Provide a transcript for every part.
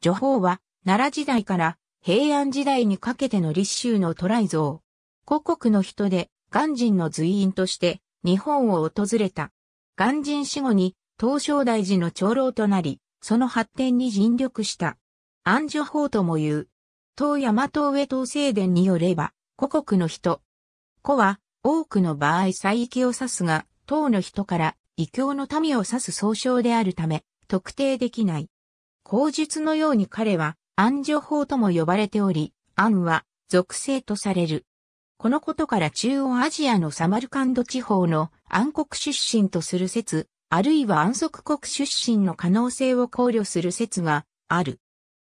女法は、奈良時代から平安時代にかけての立州のラ来像。故国の人で、鑑人の随員として日本を訪れた。鑑人死後に東照大寺の長老となり、その発展に尽力した。安女法とも言う。東大和上東西殿によれば、故国の人。子は、多くの場合西域を指すが、唐の人から異教の民を指す総称であるため、特定できない。口述のように彼は、安女法とも呼ばれており、安は、属性とされる。このことから中央アジアのサマルカンド地方の暗黒出身とする説、あるいは安息国出身の可能性を考慮する説がある。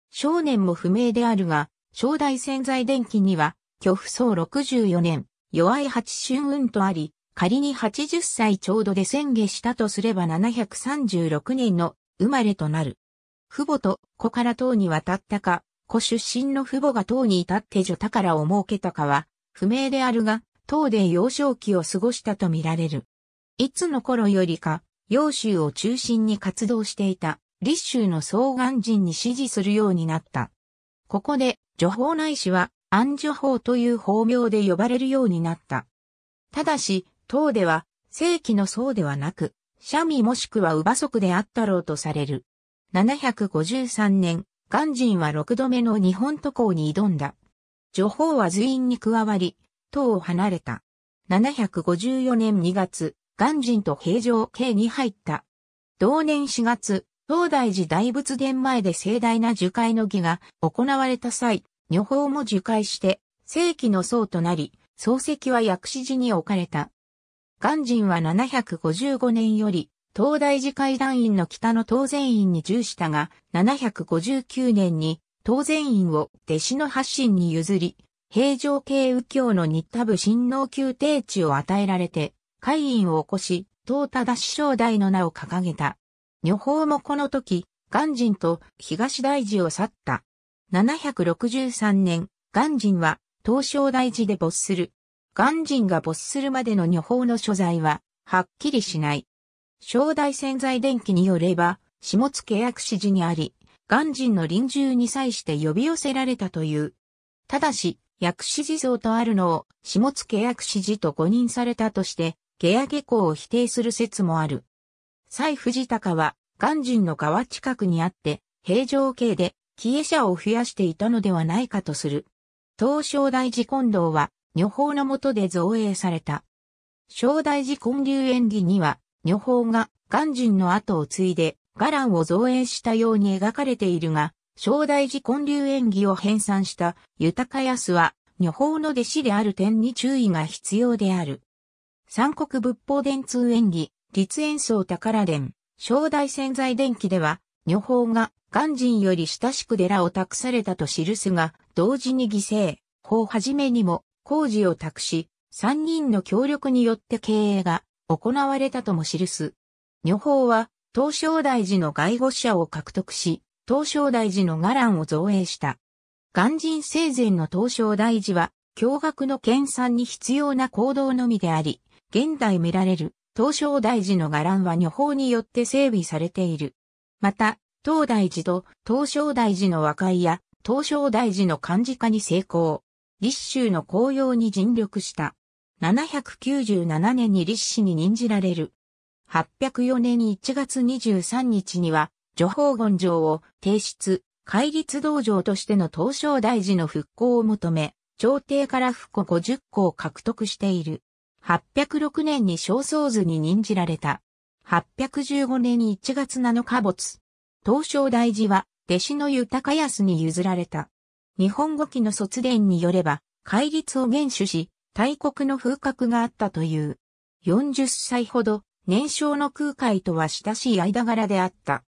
少年も不明であるが、正代潜在電気には、巨不層64年、弱い八春運とあり、仮に80歳ちょうどで宣言したとすれば736年の生まれとなる。父母と子から党に渡ったか、子出身の父母が党に至って女宝を設けたかは、不明であるが、党で幼少期を過ごしたとみられる。いつの頃よりか、幼州を中心に活動していた、立州の総眼人に支持するようになった。ここで、女法内氏は、安女法という法名で呼ばれるようになった。ただし、党では、正規の僧ではなく、社ミもしくは乳母族であったろうとされる。753年、鑑真は6度目の日本渡航に挑んだ。女法は随院に加わり、塔を離れた。754年2月、鑑真と平城京に入った。同年4月、東大寺大仏殿前で盛大な樹海の儀が行われた際、女法も樹海して、正規の僧となり、漱石は薬師寺に置かれた。鑑真は755年より、東大寺会団員の北の東禅院に従したが、759年に東禅院を弟子の発信に譲り、平城系右京の日田部親王宮定地を与えられて、会員を起こし、東忠師匠大の名を掲げた。女法もこの時、鑑人と東大寺を去った。763年、鑑人は東照大寺で没する。鑑人が没するまでの女法の所在は、はっきりしない。正代潜在電気によれば、下家役師寺にあり、鑑人の臨終に際して呼び寄せられたという。ただし、薬師寺像とあるのを、下津家役師寺と誤認されたとして、下屋下校を否定する説もある。蔡藤鷹は、鑑人の川近くにあって、平城系で、帰依者を増やしていたのではないかとする。東正大寺近堂は、女法の下で造営された。正大寺建立演技には、女方が鑑真の後を継いで、伽藍を造営したように描かれているが、正代寺建立演技を編纂した豊安は、女方の弟子である点に注意が必要である。三国仏法伝通演技、立演奏宝伝、正代潜在伝記では、女方が鑑真より親しく寺を託されたと記すが、同時に犠牲、法はじめにも工事を託し、三人の協力によって経営が行われたとも記す。女法は、東照大寺の外護者を獲得し、東照大寺の伽藍を造営した。鑑人生前の東照大寺は、驚愕の研鑽に必要な行動のみであり、現代見られる東照大寺の伽藍は女法によって整備されている。また、東大寺と東照大寺の和解や東照大寺の漢字化に成功。立州の紅葉に尽力した。797年に立志に任じられる。804年1月23日には、女法言状を提出、戒律道場としての東照大寺の復興を求め、朝廷から復庫50個を獲得している。806年に焦燥図に任じられた。815年1月7日没。東照大寺は、弟子の豊康に譲られた。日本語記の卒伝によれば、戒律を厳守し、大国の風格があったという。40歳ほど、年少の空海とは親しい間柄であった。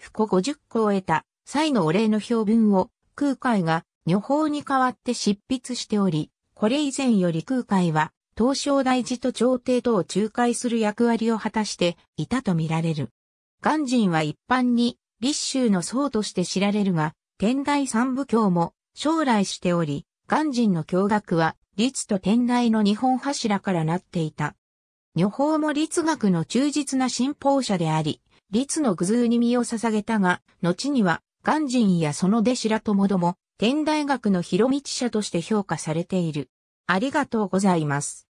不古50個を得た際のお礼の評文を空海が女法に代わって執筆しており、これ以前より空海は東照大寺と朝廷とを仲介する役割を果たしていたとみられる。鑑人は一般に立州の僧として知られるが、天台三部教も将来しており、鑑人の教学は律と天台の日本柱からなっていた。女法も律学の忠実な信奉者であり、律の愚図に身を捧げたが、後には、鑑真やその弟子らともども、天台学の広道者として評価されている。ありがとうございます。